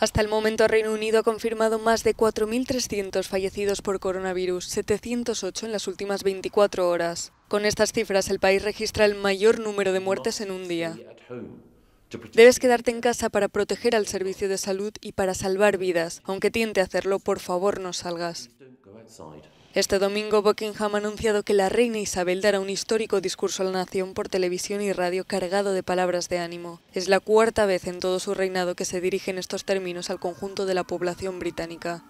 Hasta el momento Reino Unido ha confirmado más de 4.300 fallecidos por coronavirus, 708 en las últimas 24 horas. Con estas cifras el país registra el mayor número de muertes en un día. Debes quedarte en casa para proteger al servicio de salud y para salvar vidas. Aunque tiente a hacerlo, por favor no salgas. Este domingo Buckingham ha anunciado que la reina Isabel dará un histórico discurso a la nación por televisión y radio cargado de palabras de ánimo. Es la cuarta vez en todo su reinado que se dirige en estos términos al conjunto de la población británica.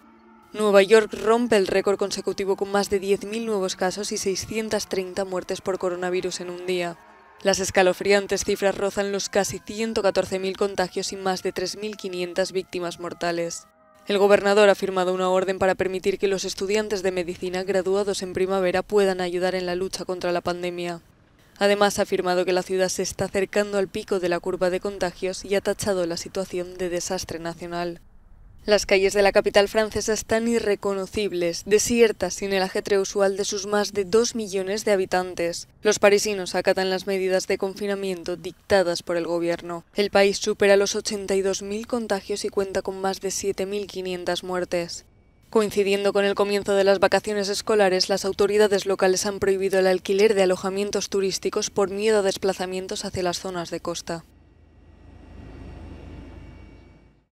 Nueva York rompe el récord consecutivo con más de 10.000 nuevos casos y 630 muertes por coronavirus en un día. Las escalofriantes cifras rozan los casi 114.000 contagios y más de 3.500 víctimas mortales. El gobernador ha firmado una orden para permitir que los estudiantes de medicina graduados en primavera puedan ayudar en la lucha contra la pandemia. Además, ha afirmado que la ciudad se está acercando al pico de la curva de contagios y ha tachado la situación de desastre nacional. Las calles de la capital francesa están irreconocibles, desiertas sin el ajetreo usual de sus más de dos millones de habitantes. Los parisinos acatan las medidas de confinamiento dictadas por el gobierno. El país supera los 82.000 contagios y cuenta con más de 7.500 muertes. Coincidiendo con el comienzo de las vacaciones escolares, las autoridades locales han prohibido el alquiler de alojamientos turísticos por miedo a desplazamientos hacia las zonas de costa.